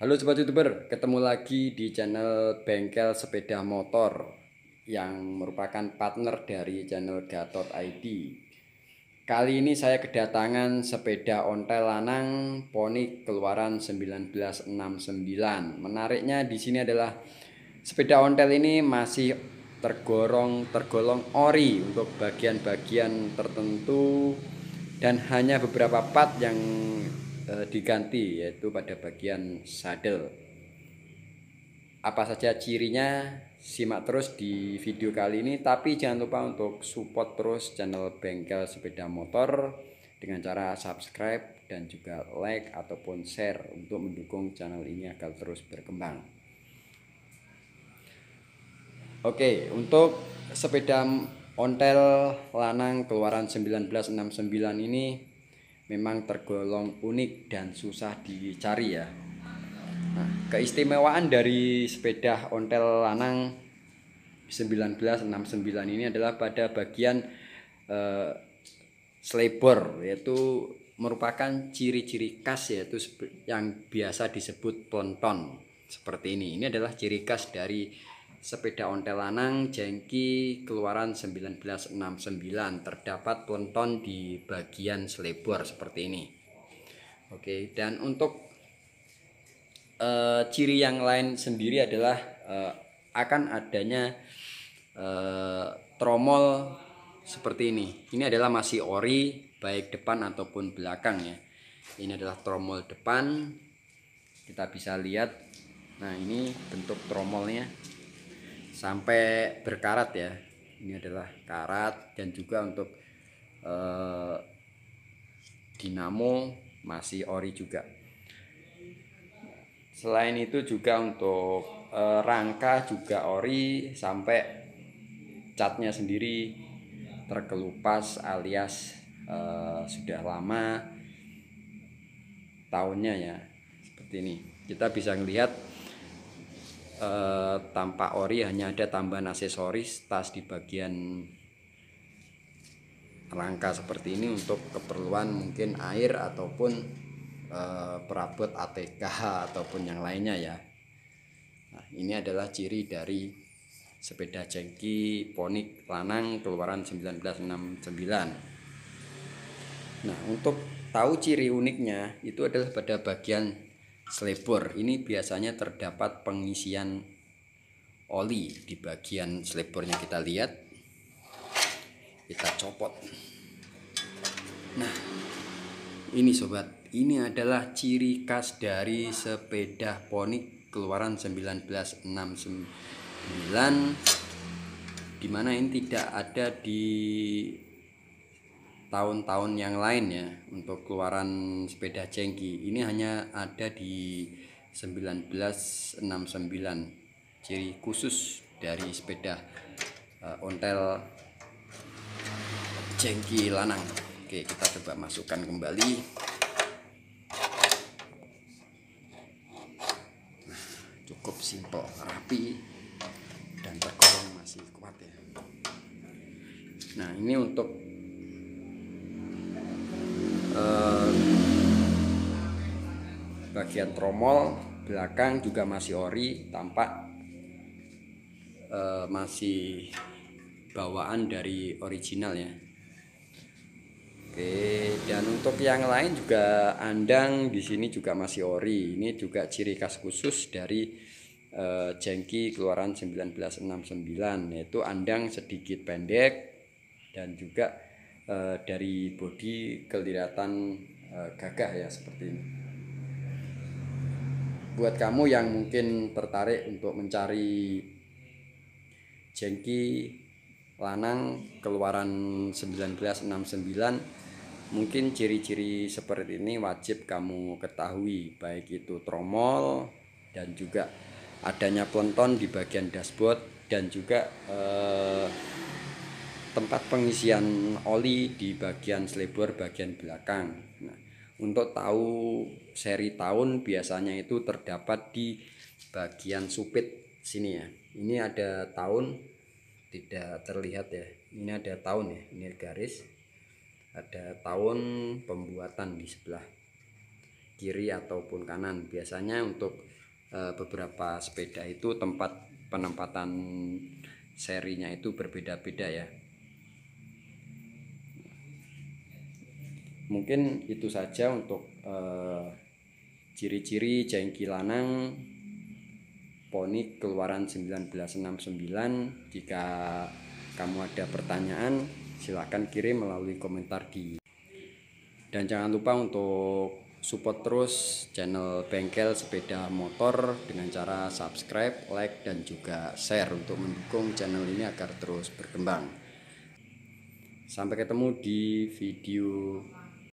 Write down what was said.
Halo sobat youtuber, ketemu lagi di channel Bengkel Sepeda Motor yang merupakan partner dari channel Gatot ID. Kali ini saya kedatangan sepeda ontel lanang poni keluaran 1969. Menariknya di sini adalah sepeda ontel ini masih tergorong tergolong ori untuk bagian-bagian tertentu dan hanya beberapa part yang E, diganti yaitu pada bagian saddle. Apa saja cirinya? Simak terus di video kali ini tapi jangan lupa untuk support terus channel Bengkel Sepeda Motor dengan cara subscribe dan juga like ataupun share untuk mendukung channel ini agar terus berkembang. Oke, untuk sepeda ontel lanang keluaran 1969 ini memang tergolong unik dan susah dicari ya. Nah, keistimewaan dari sepeda ontel lanang 1969 ini adalah pada bagian eh, slebor yaitu merupakan ciri-ciri khas yaitu yang biasa disebut ponton seperti ini. Ini adalah ciri khas dari sepeda ontel lanang jengki keluaran 1969 terdapat ponton di bagian selebor seperti ini oke dan untuk e, ciri yang lain sendiri adalah e, akan adanya e, tromol seperti ini ini adalah masih ori baik depan ataupun belakang ya ini adalah tromol depan kita bisa lihat nah ini bentuk tromolnya sampai berkarat ya ini adalah karat dan juga untuk eh, dinamo masih ori juga selain itu juga untuk eh, rangka juga ori sampai catnya sendiri terkelupas alias eh, sudah lama tahunnya ya seperti ini kita bisa melihat Eh, Tampak ori hanya ada tambahan aksesoris tas di bagian rangka seperti ini untuk keperluan mungkin air ataupun e, perabot ATK ataupun yang lainnya ya nah, ini adalah ciri dari sepeda cengki ponik lanang keluaran 1969 nah untuk tahu ciri uniknya itu adalah pada bagian Selebor ini biasanya terdapat pengisian oli di bagian selebornya kita lihat. Kita copot. Nah, ini sobat, ini adalah ciri khas dari sepeda ponik keluaran 1969 dimana ini tidak ada di tahun-tahun yang lain ya untuk keluaran sepeda cengki ini hanya ada di 1969 ciri khusus dari sepeda uh, ontel cengki lanang oke kita coba masukkan kembali nah, cukup simpel rapi dan tergolong masih kuat ya nah ini untuk bagian tromol belakang juga masih ori tampak e, masih bawaan dari original ya Oke dan untuk yang lain juga andang di sini juga masih ori ini juga ciri khas khusus dari e, jengki keluaran 1969 yaitu andang sedikit pendek dan juga e, dari bodi kelihatan e, gagah ya seperti ini buat kamu yang mungkin tertarik untuk mencari jengki lanang keluaran 1969 mungkin ciri-ciri seperti ini wajib kamu ketahui baik itu tromol dan juga adanya ponton di bagian dashboard dan juga eh, tempat pengisian oli di bagian selebor bagian belakang nah, untuk tahu seri tahun biasanya itu terdapat di bagian supit sini ya. Ini ada tahun tidak terlihat ya. Ini ada tahun ya, ini garis. Ada tahun pembuatan di sebelah kiri ataupun kanan. Biasanya untuk eh, beberapa sepeda itu tempat penempatan serinya itu berbeda-beda ya mungkin itu saja untuk eh, ciri-ciri uh, jengki lanang poni keluaran 1969 jika kamu ada pertanyaan silahkan kirim melalui komentar di dan jangan lupa untuk support terus channel bengkel sepeda motor dengan cara subscribe, like, dan juga share untuk mendukung channel ini agar terus berkembang. Sampai ketemu di video